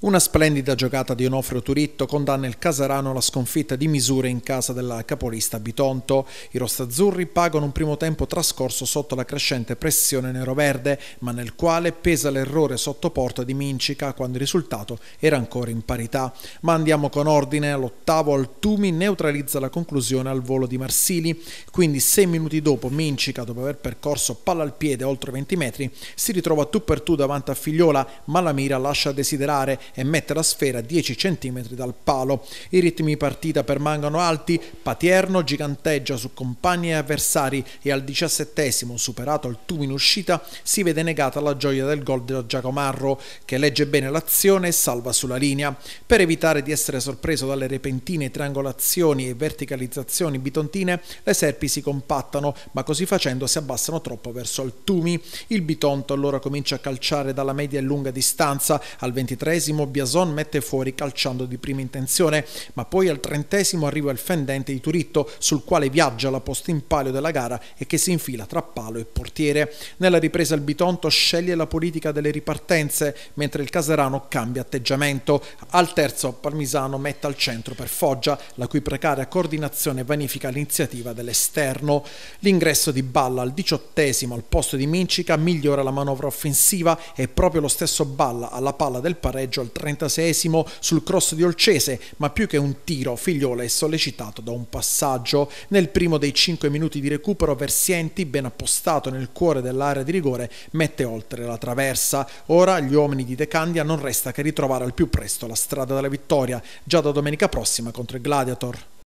Una splendida giocata di Onofrio Turitto condanna il Casarano alla sconfitta di misure in casa della capolista Bitonto. I rostazzurri pagano un primo tempo trascorso sotto la crescente pressione nero-verde, ma nel quale pesa l'errore sotto porta di Mincica quando il risultato era ancora in parità. Ma andiamo con ordine, all'ottavo Altumi neutralizza la conclusione al volo di Marsili, quindi sei minuti dopo Mincica, dopo aver percorso palla al piede oltre 20 metri, si ritrova tu per tu davanti a Figliola, ma la mira lascia desiderare e mette la sfera a 10 cm dal palo. I ritmi partita permangono alti, Patierno giganteggia su compagni e avversari e al 17 superato il tubo in uscita, si vede negata la gioia del gol di Giacomarro, che legge bene l'azione e salva sulla linea. Per evitare di essere sorpreso dalle repentine triangolazioni e verticalizzazioni bitontine, le serpi si compattano, ma così facendo si abbassano troppo verso il Tumi. Il Bitonto allora comincia a calciare dalla media e lunga distanza. Al 23 ventesimo Biason mette fuori calciando di prima intenzione, ma poi al trentesimo arriva il fendente di Turitto sul quale viaggia la posta in palio della gara e che si infila tra palo e portiere. Nella ripresa il Bitonto sceglie la politica delle ripartenze, mentre il Caserano cambia atteggiamento. Al terzo Parmisano mette al centro per Foggia, la cui precaria coordinazione vanifica l'iniziativa dell'esterno. L'ingresso di Balla al diciottesimo al posto di Mincica migliora la manovra offensiva e proprio lo stesso Balla alla palla del pareggio al 36 sul cross di Olcese, ma più che un tiro Figliola è sollecitato da un passaggio. Nel primo dei 5 minuti di recupero Versienti, ben appostato nel cuore dell'area di rigore, mette oltre la traversa. Ora gli uomini di De Candia non resta che ritrovare al più presto la strada della vittoria, già da domenica prossima contro i Gladiator.